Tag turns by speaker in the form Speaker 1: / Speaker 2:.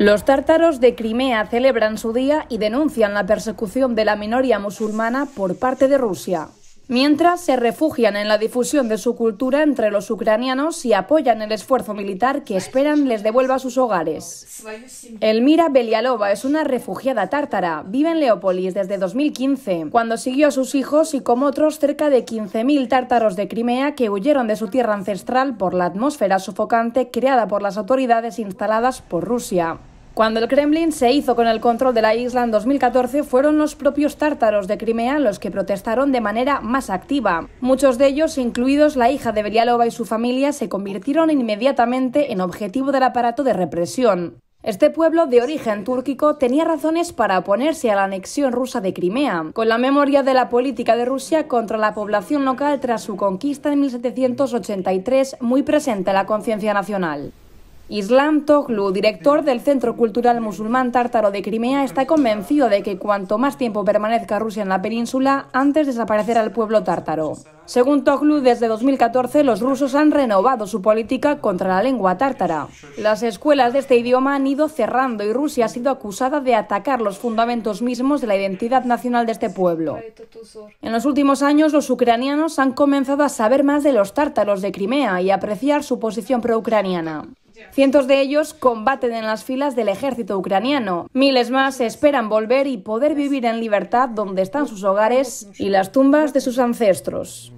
Speaker 1: Los tártaros de Crimea celebran su día y denuncian la persecución de la minoría musulmana por parte de Rusia. Mientras se refugian en la difusión de su cultura entre los ucranianos y apoyan el esfuerzo militar que esperan les devuelva a sus hogares. Elmira Belialova es una refugiada tártara. Vive en Leópolis desde 2015, cuando siguió a sus hijos y como otros cerca de 15.000 tártaros de Crimea que huyeron de su tierra ancestral por la atmósfera sofocante creada por las autoridades instaladas por Rusia. Cuando el Kremlin se hizo con el control de la isla en 2014, fueron los propios tártaros de Crimea los que protestaron de manera más activa. Muchos de ellos, incluidos la hija de Berialova y su familia, se convirtieron inmediatamente en objetivo del aparato de represión. Este pueblo de origen túrquico tenía razones para oponerse a la anexión rusa de Crimea, con la memoria de la política de Rusia contra la población local tras su conquista en 1783 muy presente en la conciencia nacional. Islam Toglu, director del Centro Cultural Musulmán Tártaro de Crimea, está convencido de que cuanto más tiempo permanezca Rusia en la península, antes desaparecerá el pueblo tártaro. Según Toglu, desde 2014 los rusos han renovado su política contra la lengua tártara. Las escuelas de este idioma han ido cerrando y Rusia ha sido acusada de atacar los fundamentos mismos de la identidad nacional de este pueblo. En los últimos años, los ucranianos han comenzado a saber más de los tártaros de Crimea y apreciar su posición pro-ucraniana. Cientos de ellos combaten en las filas del ejército ucraniano. Miles más esperan volver y poder vivir en libertad donde están sus hogares y las tumbas de sus ancestros.